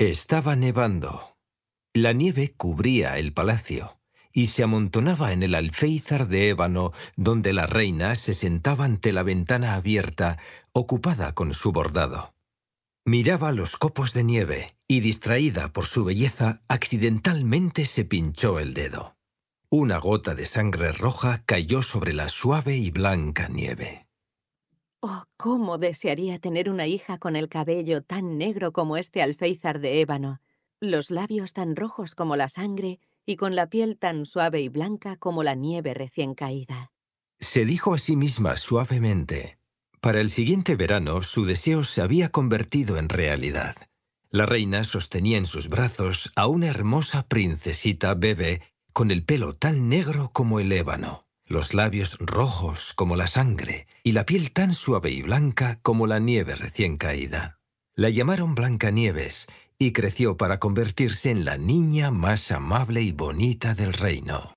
Estaba nevando. La nieve cubría el palacio y se amontonaba en el alféizar de ébano donde la reina se sentaba ante la ventana abierta, ocupada con su bordado. Miraba los copos de nieve y, distraída por su belleza, accidentalmente se pinchó el dedo. Una gota de sangre roja cayó sobre la suave y blanca nieve. Oh, cómo desearía tener una hija con el cabello tan negro como este alféizar de ébano, los labios tan rojos como la sangre y con la piel tan suave y blanca como la nieve recién caída. Se dijo a sí misma suavemente. Para el siguiente verano su deseo se había convertido en realidad. La reina sostenía en sus brazos a una hermosa princesita bebé con el pelo tan negro como el ébano los labios rojos como la sangre y la piel tan suave y blanca como la nieve recién caída. La llamaron Blancanieves y creció para convertirse en la niña más amable y bonita del reino.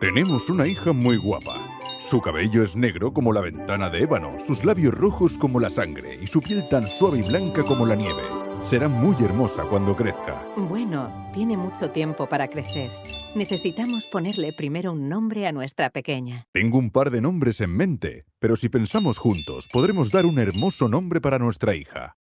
Tenemos una hija muy guapa. Su cabello es negro como la ventana de ébano, sus labios rojos como la sangre y su piel tan suave y blanca como la nieve. Será muy hermosa cuando crezca. Bueno, tiene mucho tiempo para crecer. Necesitamos ponerle primero un nombre a nuestra pequeña. Tengo un par de nombres en mente, pero si pensamos juntos, podremos dar un hermoso nombre para nuestra hija.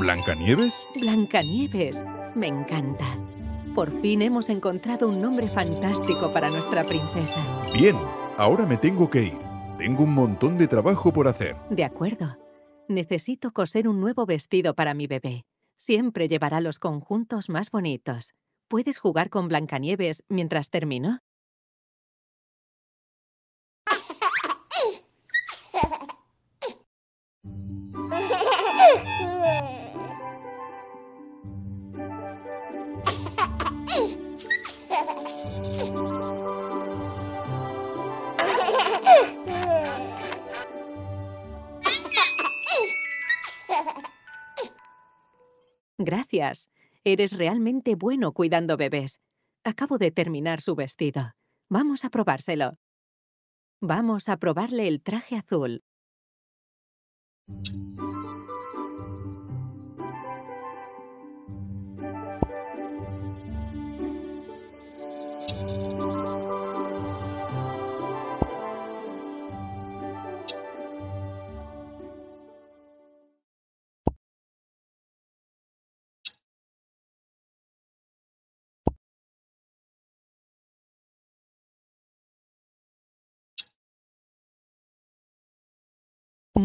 ¿Blancanieves? Blancanieves. Me encanta. Por fin hemos encontrado un nombre fantástico para nuestra princesa. Bien, ahora me tengo que ir. Tengo un montón de trabajo por hacer. De acuerdo. Necesito coser un nuevo vestido para mi bebé. Siempre llevará los conjuntos más bonitos. ¿Puedes jugar con Blancanieves mientras termino? Gracias. Eres realmente bueno cuidando bebés. Acabo de terminar su vestido. Vamos a probárselo. Vamos a probarle el traje azul.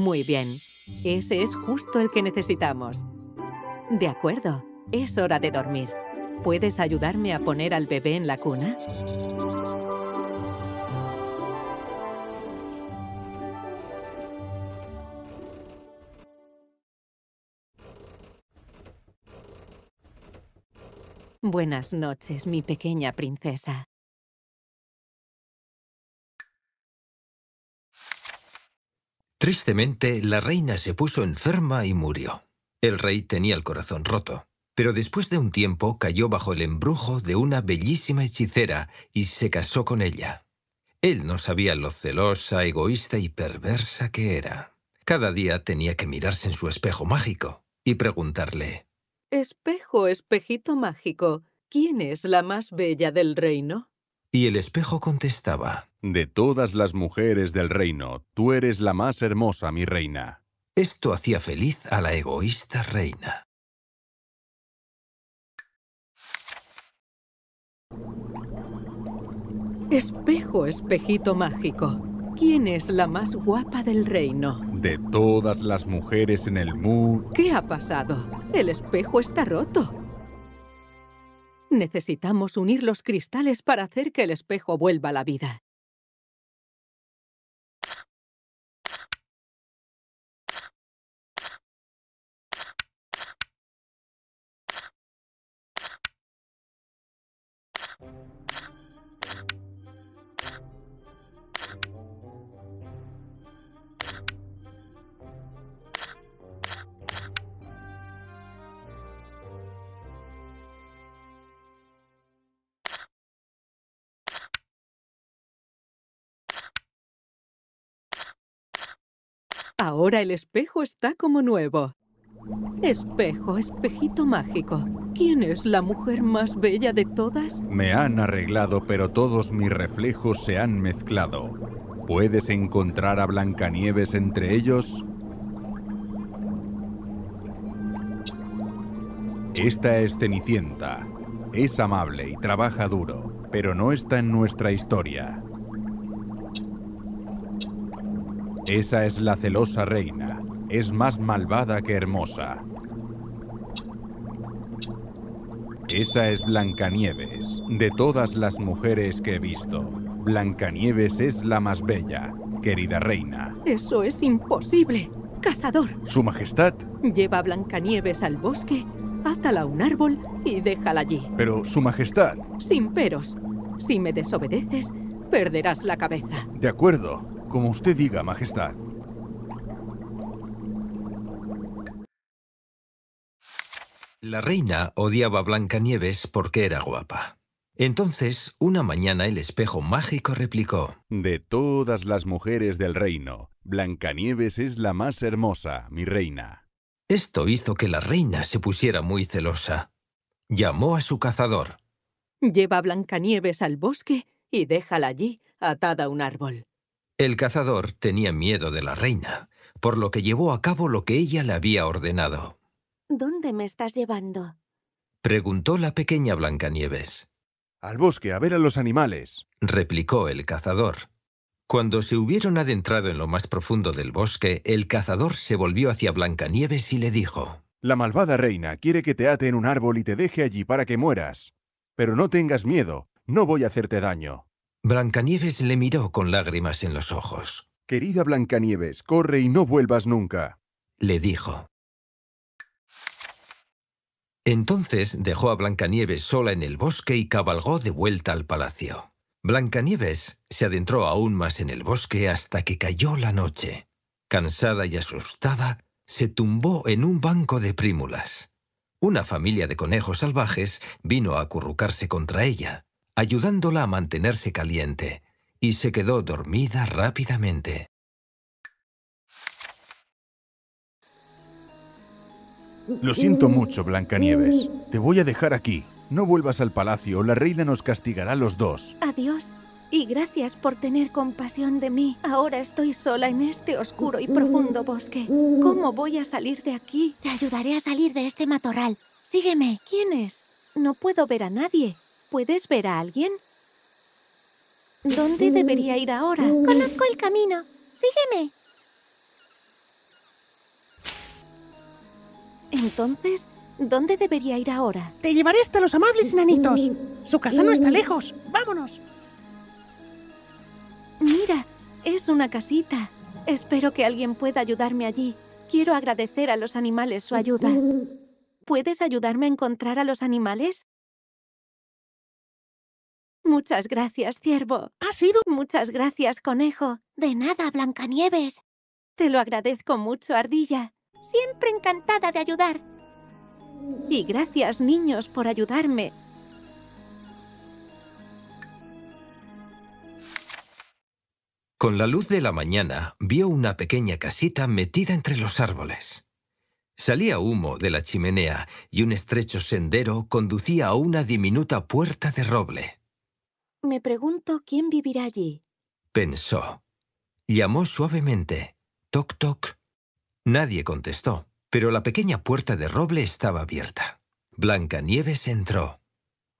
Muy bien. Ese es justo el que necesitamos. De acuerdo, es hora de dormir. ¿Puedes ayudarme a poner al bebé en la cuna? Buenas noches, mi pequeña princesa. Tristemente, la reina se puso enferma y murió. El rey tenía el corazón roto, pero después de un tiempo cayó bajo el embrujo de una bellísima hechicera y se casó con ella. Él no sabía lo celosa, egoísta y perversa que era. Cada día tenía que mirarse en su espejo mágico y preguntarle Espejo, espejito mágico, ¿quién es la más bella del reino? Y el espejo contestaba, De todas las mujeres del reino, tú eres la más hermosa, mi reina. Esto hacía feliz a la egoísta reina. Espejo, espejito mágico, ¿quién es la más guapa del reino? De todas las mujeres en el mundo... ¿Qué ha pasado? El espejo está roto. Necesitamos unir los cristales para hacer que el espejo vuelva a la vida. Ahora el espejo está como nuevo. Espejo, espejito mágico. ¿Quién es la mujer más bella de todas? Me han arreglado, pero todos mis reflejos se han mezclado. ¿Puedes encontrar a Blancanieves entre ellos? Esta es Cenicienta. Es amable y trabaja duro, pero no está en nuestra historia. Esa es la celosa reina. Es más malvada que hermosa. Esa es Blancanieves. De todas las mujeres que he visto, Blancanieves es la más bella, querida reina. Eso es imposible. Cazador. Su Majestad. Lleva a Blancanieves al bosque, átala a un árbol y déjala allí. Pero, Su Majestad. Sin peros. Si me desobedeces, perderás la cabeza. De acuerdo. Como usted diga, Majestad. La reina odiaba a Blancanieves porque era guapa. Entonces, una mañana el espejo mágico replicó: De todas las mujeres del reino, Blancanieves es la más hermosa, mi reina. Esto hizo que la reina se pusiera muy celosa. Llamó a su cazador. Lleva a Blancanieves al bosque y déjala allí, atada a un árbol. El cazador tenía miedo de la reina, por lo que llevó a cabo lo que ella le había ordenado. ¿Dónde me estás llevando? Preguntó la pequeña Blancanieves. Al bosque, a ver a los animales, replicó el cazador. Cuando se hubieron adentrado en lo más profundo del bosque, el cazador se volvió hacia Blancanieves y le dijo: La malvada reina quiere que te ate en un árbol y te deje allí para que mueras. Pero no tengas miedo, no voy a hacerte daño. Blancanieves le miró con lágrimas en los ojos. Querida Blancanieves, corre y no vuelvas nunca, le dijo. Entonces dejó a Blancanieves sola en el bosque y cabalgó de vuelta al palacio. Blancanieves se adentró aún más en el bosque hasta que cayó la noche. Cansada y asustada, se tumbó en un banco de prímulas. Una familia de conejos salvajes vino a acurrucarse contra ella ayudándola a mantenerse caliente, y se quedó dormida rápidamente. Lo siento mucho, Blancanieves. Te voy a dejar aquí. No vuelvas al palacio, la reina nos castigará a los dos. Adiós y gracias por tener compasión de mí. Ahora estoy sola en este oscuro y profundo bosque. ¿Cómo voy a salir de aquí? Te ayudaré a salir de este matorral. Sígueme. ¿Quién es? No puedo ver a nadie. ¿Puedes ver a alguien? ¿Dónde mm, debería ir ahora? Mm. Conozco el camino. Sígueme. Entonces, ¿dónde debería ir ahora? Te llevaré hasta los amables mm, nanitos. Su casa no está lejos. Vámonos. Mira, es una casita. Espero que alguien pueda ayudarme allí. Quiero agradecer a los animales su ayuda. ¿Puedes ayudarme a encontrar a los animales? Muchas gracias, ciervo. Ha sido. Muchas gracias, conejo. De nada, Blancanieves. Te lo agradezco mucho, ardilla. Siempre encantada de ayudar. Y gracias, niños, por ayudarme. Con la luz de la mañana vio una pequeña casita metida entre los árboles. Salía humo de la chimenea y un estrecho sendero conducía a una diminuta puerta de roble. Me pregunto quién vivirá allí. Pensó. Llamó suavemente. Toc, toc. Nadie contestó, pero la pequeña puerta de roble estaba abierta. Blancanieves entró.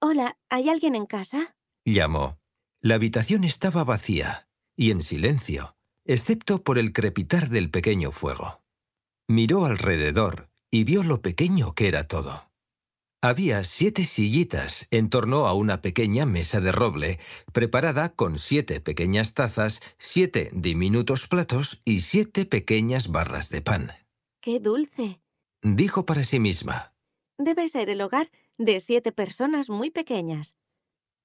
Hola, ¿hay alguien en casa? Llamó. La habitación estaba vacía y en silencio, excepto por el crepitar del pequeño fuego. Miró alrededor y vio lo pequeño que era todo. Había siete sillitas en torno a una pequeña mesa de roble, preparada con siete pequeñas tazas, siete diminutos platos y siete pequeñas barras de pan. ¡Qué dulce! dijo para sí misma. Debe ser el hogar de siete personas muy pequeñas.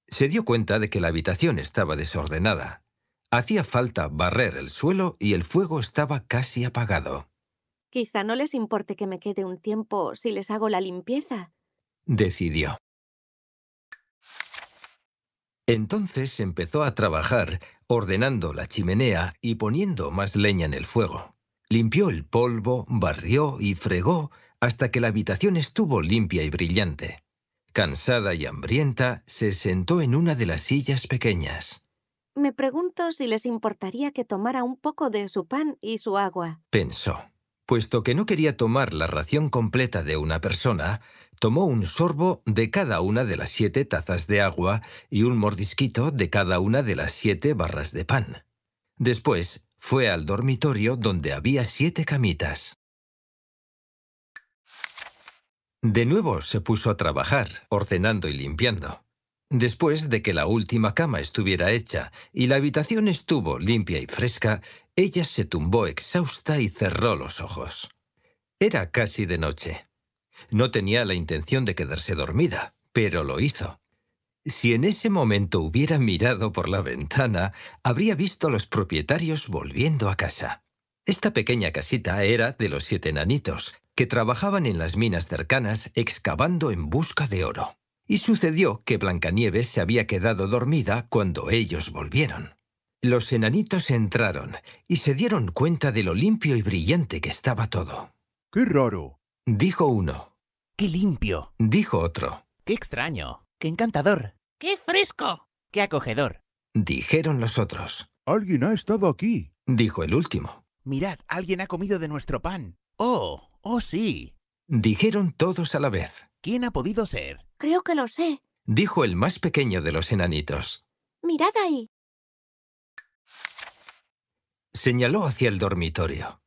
Se dio cuenta de que la habitación estaba desordenada. Hacía falta barrer el suelo y el fuego estaba casi apagado. Quizá no les importe que me quede un tiempo si les hago la limpieza, decidió. Entonces empezó a trabajar, ordenando la chimenea y poniendo más leña en el fuego. Limpió el polvo, barrió y fregó hasta que la habitación estuvo limpia y brillante. Cansada y hambrienta, se sentó en una de las sillas pequeñas. Me pregunto si les importaría que tomara un poco de su pan y su agua, pensó. Puesto que no quería tomar la ración completa de una persona, tomó un sorbo de cada una de las siete tazas de agua y un mordisquito de cada una de las siete barras de pan. Después fue al dormitorio donde había siete camitas. De nuevo se puso a trabajar, ordenando y limpiando. Después de que la última cama estuviera hecha y la habitación estuvo limpia y fresca, ella se tumbó exhausta y cerró los ojos. Era casi de noche. No tenía la intención de quedarse dormida, pero lo hizo. Si en ese momento hubiera mirado por la ventana, habría visto a los propietarios volviendo a casa. Esta pequeña casita era de los siete enanitos, que trabajaban en las minas cercanas excavando en busca de oro. Y sucedió que Blancanieves se había quedado dormida cuando ellos volvieron. Los enanitos entraron y se dieron cuenta de lo limpio y brillante que estaba todo. ¡Qué raro! dijo uno. ¡Qué limpio! dijo otro. ¡Qué extraño! ¡Qué encantador! ¡Qué fresco! ¡Qué acogedor! dijeron los otros. Alguien ha estado aquí, dijo el último. Mirad, alguien ha comido de nuestro pan. ¡Oh! ¡Oh, sí! dijeron todos a la vez. ¿Quién ha podido ser? Creo que lo sé, dijo el más pequeño de los enanitos. Mirad ahí. Señaló hacia el dormitorio.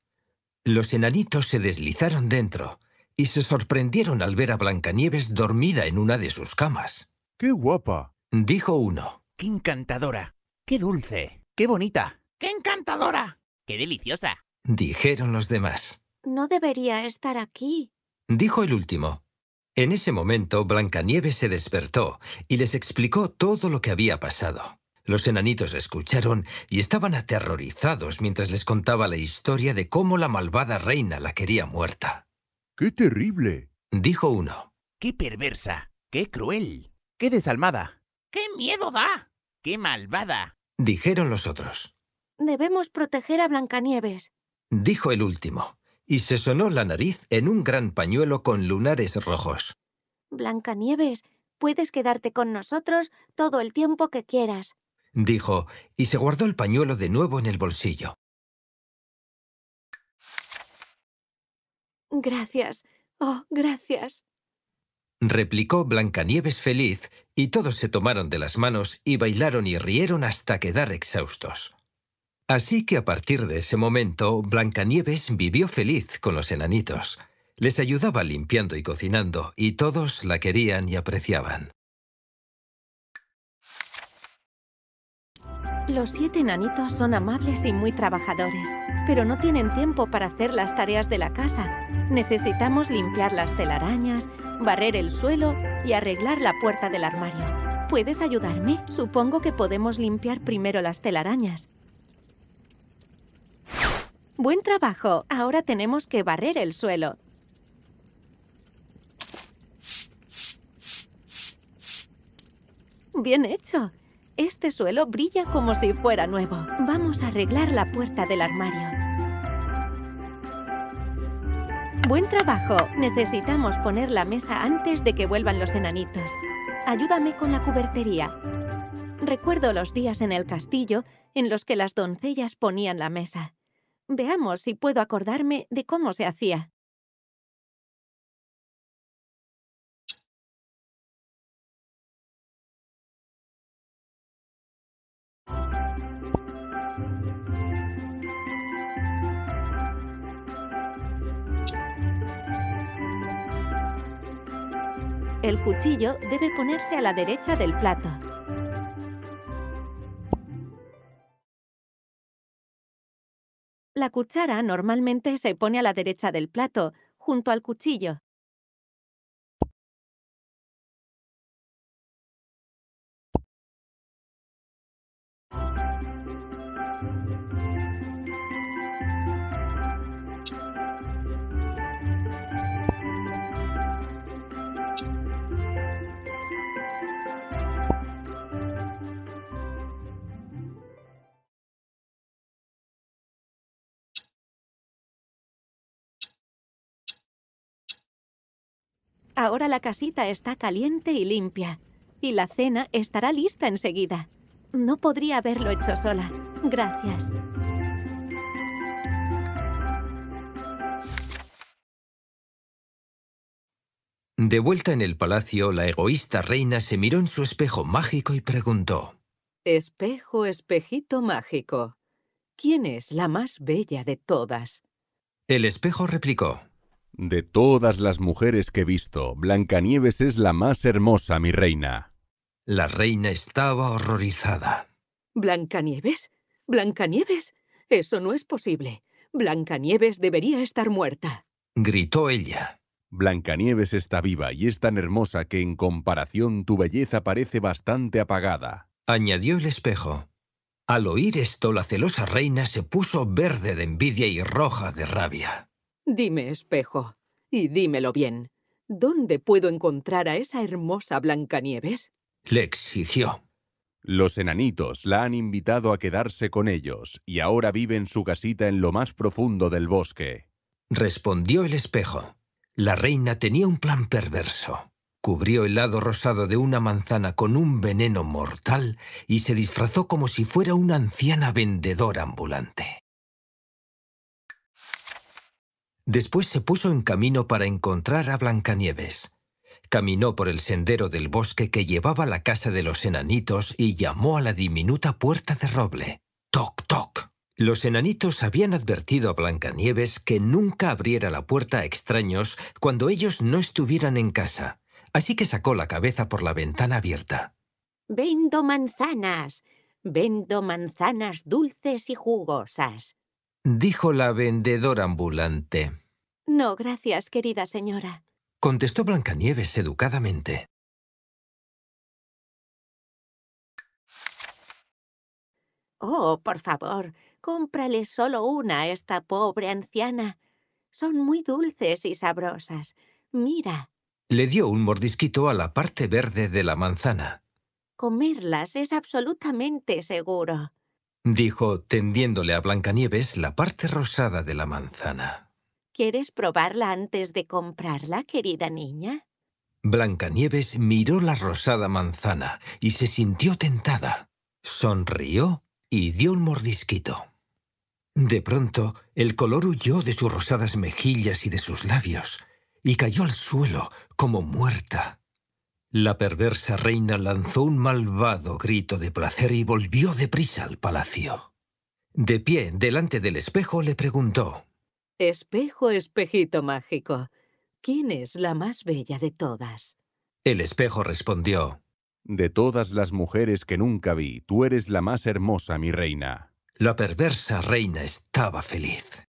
Los enanitos se deslizaron dentro y se sorprendieron al ver a Blancanieves dormida en una de sus camas. ¡Qué guapa! Dijo uno. ¡Qué encantadora! ¡Qué dulce! ¡Qué bonita! ¡Qué encantadora! ¡Qué deliciosa! Dijeron los demás. No debería estar aquí. Dijo el último. En ese momento, Blancanieves se despertó y les explicó todo lo que había pasado. Los enanitos escucharon y estaban aterrorizados mientras les contaba la historia de cómo la malvada reina la quería muerta. ¡Qué terrible! dijo uno. ¡Qué perversa! ¡Qué cruel! ¡Qué desalmada! ¡Qué miedo da! ¡Qué malvada! dijeron los otros. Debemos proteger a Blancanieves, dijo el último, y se sonó la nariz en un gran pañuelo con lunares rojos. Blancanieves, puedes quedarte con nosotros todo el tiempo que quieras, dijo, y se guardó el pañuelo de nuevo en el bolsillo. Gracias. Oh, gracias. Replicó Blancanieves feliz, y todos se tomaron de las manos y bailaron y rieron hasta quedar exhaustos. Así que a partir de ese momento, Blancanieves vivió feliz con los enanitos. Les ayudaba limpiando y cocinando, y todos la querían y apreciaban. Los siete nanitos son amables y muy trabajadores, pero no tienen tiempo para hacer las tareas de la casa. Necesitamos limpiar las telarañas, barrer el suelo y arreglar la puerta del armario. ¿Puedes ayudarme? Supongo que podemos limpiar primero las telarañas. Buen trabajo. Ahora tenemos que barrer el suelo. Bien hecho. Este suelo brilla como si fuera nuevo. Vamos a arreglar la puerta del armario. Buen trabajo. Necesitamos poner la mesa antes de que vuelvan los enanitos. Ayúdame con la cubertería. Recuerdo los días en el castillo en los que las doncellas ponían la mesa. Veamos si puedo acordarme de cómo se hacía. El cuchillo debe ponerse a la derecha del plato. La cuchara normalmente se pone a la derecha del plato, junto al cuchillo. Ahora la casita está caliente y limpia. Y la cena estará lista enseguida. No podría haberlo hecho sola. Gracias. De vuelta en el palacio, la egoísta reina se miró en su espejo mágico y preguntó. Espejo, espejito mágico. ¿Quién es la más bella de todas? El espejo replicó. De todas las mujeres que he visto, Blancanieves es la más hermosa, mi reina. La reina estaba horrorizada. ¿Blancanieves? ¿Blancanieves? Eso no es posible. Blancanieves debería estar muerta. Gritó ella. Blancanieves está viva y es tan hermosa que en comparación tu belleza parece bastante apagada. Añadió el espejo. Al oír esto, la celosa reina se puso verde de envidia y roja de rabia. Dime, espejo, y dímelo bien, ¿dónde puedo encontrar a esa hermosa Blancanieves? Le exigió. Los enanitos la han invitado a quedarse con ellos y ahora vive en su casita en lo más profundo del bosque. Respondió el espejo. La reina tenía un plan perverso. Cubrió el lado rosado de una manzana con un veneno mortal y se disfrazó como si fuera una anciana vendedora ambulante. Después se puso en camino para encontrar a Blancanieves. Caminó por el sendero del bosque que llevaba a la casa de los enanitos y llamó a la diminuta puerta de roble. ¡Toc, toc! Los enanitos habían advertido a Blancanieves que nunca abriera la puerta a extraños cuando ellos no estuvieran en casa, así que sacó la cabeza por la ventana abierta. Vendo manzanas, vendo manzanas dulces y jugosas, dijo la vendedora ambulante. No, gracias, querida señora. Contestó Blancanieves educadamente. Oh, por favor, cómprale solo una a esta pobre anciana. Son muy dulces y sabrosas. Mira. Le dio un mordisquito a la parte verde de la manzana. Comerlas es absolutamente seguro. Dijo, tendiéndole a Blancanieves la parte rosada de la manzana. ¿Quieres probarla antes de comprarla, querida niña? Blancanieves miró la rosada manzana y se sintió tentada. Sonrió y dio un mordisquito. De pronto, el color huyó de sus rosadas mejillas y de sus labios, y cayó al suelo como muerta. La perversa reina lanzó un malvado grito de placer y volvió deprisa al palacio. De pie, delante del espejo, le preguntó Espejo, espejito mágico, ¿quién es la más bella de todas? El espejo respondió. De todas las mujeres que nunca vi, tú eres la más hermosa, mi reina. La perversa reina estaba feliz.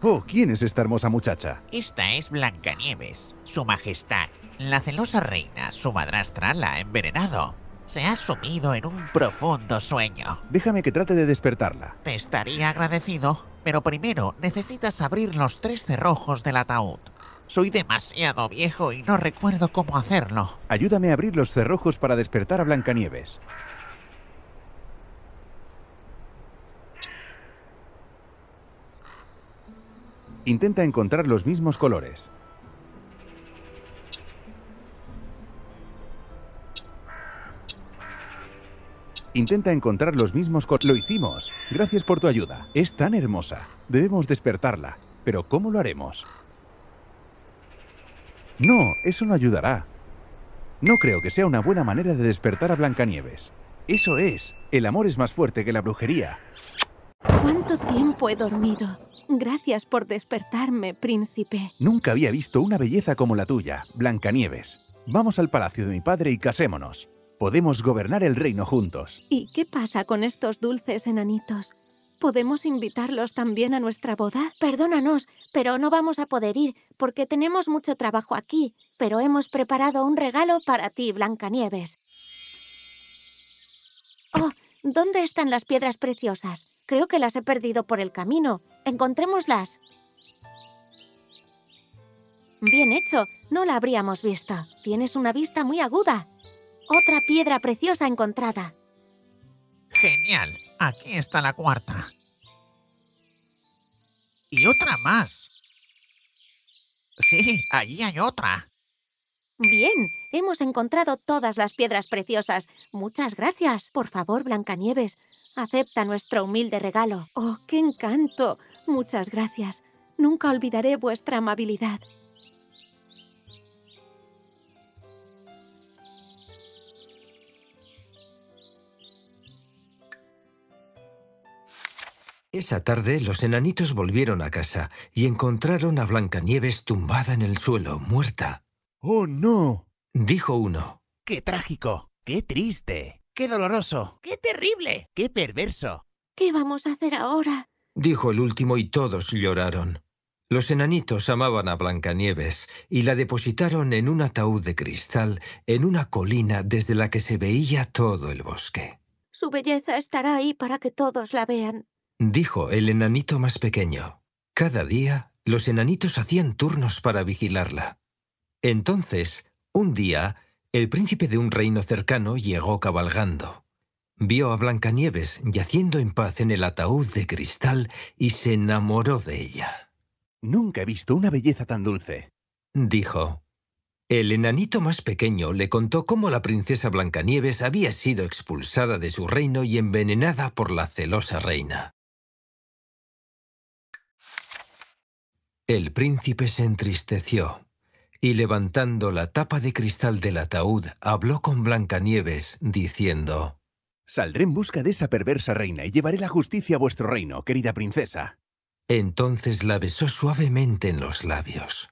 Oh, ¿quién es esta hermosa muchacha? Esta es Blancanieves, su majestad. La celosa reina, su madrastra, la ha envenenado. Se ha sumido en un profundo sueño. Déjame que trate de despertarla. Te estaría agradecido, pero primero necesitas abrir los tres cerrojos del ataúd. Soy demasiado viejo y no recuerdo cómo hacerlo. Ayúdame a abrir los cerrojos para despertar a Blancanieves. Intenta encontrar los mismos colores. Intenta encontrar los mismos Lo hicimos. Gracias por tu ayuda. Es tan hermosa. Debemos despertarla. Pero ¿cómo lo haremos? No, eso no ayudará. No creo que sea una buena manera de despertar a Blancanieves. Eso es. El amor es más fuerte que la brujería. ¿Cuánto tiempo he dormido? Gracias por despertarme, príncipe. Nunca había visto una belleza como la tuya, Blancanieves. Vamos al palacio de mi padre y casémonos. Podemos gobernar el reino juntos. ¿Y qué pasa con estos dulces enanitos? ¿Podemos invitarlos también a nuestra boda? Perdónanos, pero no vamos a poder ir porque tenemos mucho trabajo aquí. Pero hemos preparado un regalo para ti, Blancanieves. Oh, ¿dónde están las piedras preciosas? Creo que las he perdido por el camino. Encontrémoslas. Bien hecho, no la habríamos visto. Tienes una vista muy aguda. Otra piedra preciosa encontrada. Genial, aquí está la cuarta. Y otra más. Sí, allí hay otra. Bien, hemos encontrado todas las piedras preciosas. Muchas gracias. Por favor, Blancanieves, acepta nuestro humilde regalo. ¡Oh, qué encanto! Muchas gracias. Nunca olvidaré vuestra amabilidad. Esa tarde los enanitos volvieron a casa y encontraron a Blancanieves tumbada en el suelo, muerta. ¡Oh, no! dijo uno. ¡Qué trágico! ¡Qué triste! ¡Qué doloroso! ¡Qué terrible! ¡Qué perverso! ¿Qué vamos a hacer ahora? dijo el último y todos lloraron. Los enanitos amaban a Blancanieves y la depositaron en un ataúd de cristal en una colina desde la que se veía todo el bosque. Su belleza estará ahí para que todos la vean, dijo el enanito más pequeño. Cada día los enanitos hacían turnos para vigilarla. Entonces, un día, el príncipe de un reino cercano llegó cabalgando. Vio a Blancanieves yaciendo en paz en el ataúd de cristal y se enamoró de ella. Nunca he visto una belleza tan dulce, dijo. El enanito más pequeño le contó cómo la princesa Blancanieves había sido expulsada de su reino y envenenada por la celosa reina. El príncipe se entristeció y levantando la tapa de cristal del ataúd, habló con Blancanieves, diciendo: Saldré en busca de esa perversa reina y llevaré la justicia a vuestro reino, querida princesa. Entonces la besó suavemente en los labios.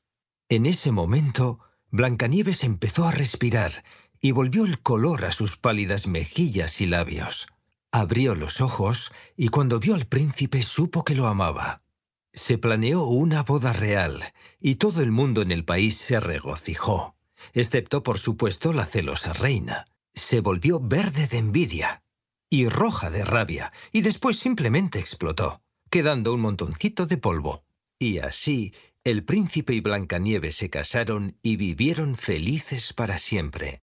En ese momento, Blancanieves empezó a respirar y volvió el color a sus pálidas mejillas y labios. Abrió los ojos y cuando vio al príncipe supo que lo amaba. Se planeó una boda real y todo el mundo en el país se regocijó, excepto por supuesto la celosa reina. Se volvió verde de envidia y roja de rabia y después simplemente explotó, quedando un montoncito de polvo. Y así el príncipe y Blancanieves se casaron y vivieron felices para siempre.